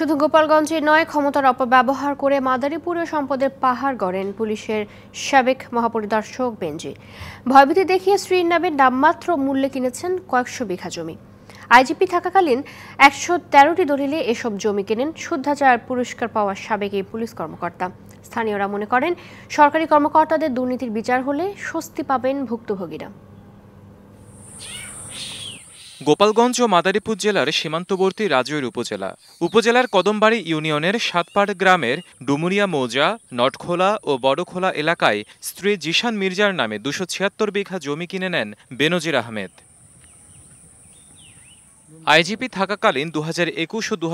শুধু গোপালগঞ্জে নয় ক্ষমতার অপব্যবহার করে মাদারীপুরে সম্পদের পাহাড় গড়েন পুলিশের সাবেক মহাপরিদর্শক বেঞ্জি ভয়ভীতি দেখিয়ে শ্রীর নামে নামমাত্র মূল্যে কিনেছেন কয়েকশো বিঘা জমি আইজিপি থাকাকালীন একশো তেরোটি দলিলে এসব জমি কেনেন শুদ্ধাচার পুরস্কার পাওয়া সাবেক এই পুলিশ কর্মকর্তা স্থানীয়রা মনে করেন সরকারি কর্মকর্তাদের দুর্নীতির বিচার হলে স্বস্তি পাবেন ভুক্তভোগীরা গোপালগঞ্জ ও মাদারীপুর জেলার সীমান্তবর্তী রাজৈর উপজেলা উপজেলার কদমবাড়ি ইউনিয়নের সাতপাড় গ্রামের ডুমুরিয়া মৌজা নটখোলা ও বড়খোলা এলাকায় স্ত্রী জিশান মির্জার নামে দুশো ছিয়াত্তর বিঘা জমি কিনে নেন বেনজির আহমেদ আইজিপি থাকাকালীন দু একুশ ও দু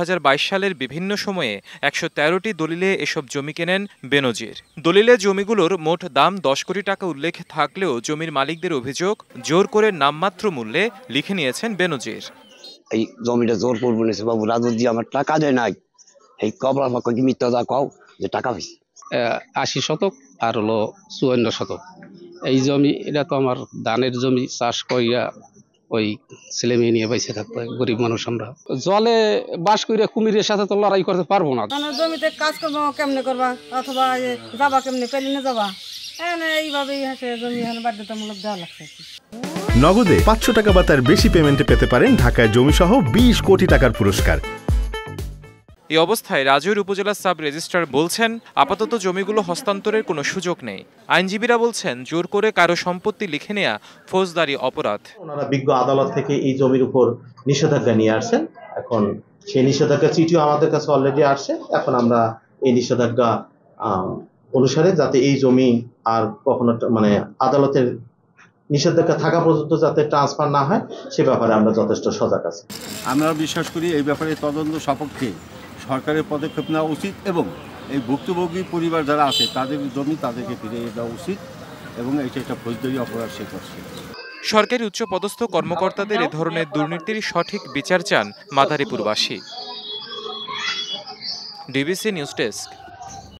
সালের বিভিন্ন সময়ে একশো তেরোটি দলিলে এসব জমি কেনেন বেনজির দলিলে জমিগুলোর মোট দাম দশ কোটি টাকা উল্লেখ থাকলেও জমির মালিকদের অভিযোগ জোর করে নামমাত্র মূল্যে লিখে নিয়েছেন বেনজির এই জমিটা জোর করবো বাবু রাজু দিয়ে আমার টাকা দেয় নাই এই কবরা কি মিথ্যা যা কও যে টাকা পাইছি আশি শতক আর হলো চুয়ান্ন শতক এই জমি এটা তো আমার ধানের জমি চাষ করিয়া ওই ছেলে মেয়ে নিয়ে বেঁচে থাকতে হয় গরিব মানুষ আমরা জলে বাস করে কুমিরের সাথে তো লড়াই করতে পারবো না মানে জমিতে কাজ করবো কেমনে করবা অথবা যাবা কেমনে না যাবা হ্যাঁ, এইভাবেই জমি নগদে পাঁচশো টাকা বা তার বেশি পেমেন্টে পেতে পারেন ঢাকায় জমি সহ বিশ কোটি টাকার পুরস্কার এই অবস্থায় রাজৈর উপজেলা সাব রেজিস্ট্রার বলছেন আপাতত জমিগুলো হস্তান্তরের কোনো সুযোগ নেই আইনজীবীরা বলছেন জোর করে কারো সম্পত্তি লিখে নেয়া ফৌজদারি অপরাধ ওনারা বিজ্ঞ আদালত থেকে এই জমির উপর নিষেধাজ্ঞা নিয়ে আসছেন এখন সেই নিষেধাজ্ঞা চিঠিও আমাদের কাছে অলরেডি আসছে এখন আমরা এই নিষেধাজ্ঞা অনুসারে যাতে এই জমি আর কখনো মানে আদালতের নিষেধাজ্ঞা থাকা পর্যন্ত যাতে ট্রান্সফার না হয় সে ব্যাপারে আমরা যথেষ্ট সজাগ আছি আমরা বিশ্বাস করি এই ব্যাপারে তদন্ত সপক্ষে সরকারের পদক্ষেপ নেওয়া উচিত এবং এই ভুক্তভোগী পরিবার যারা আছে তাদের জমি তাদেরকে ফিরিয়ে দেওয়া উচিত এবং এটা একটা ফৌজদারি অপরাধ সে করছে সরকারি উচ্চপদস্থ কর্মকর্তাদের এ ধরনের দুর্নীতির সঠিক বিচার চান মাদারীপুরবাসী ডিবিসি নিউজ ডেস্ক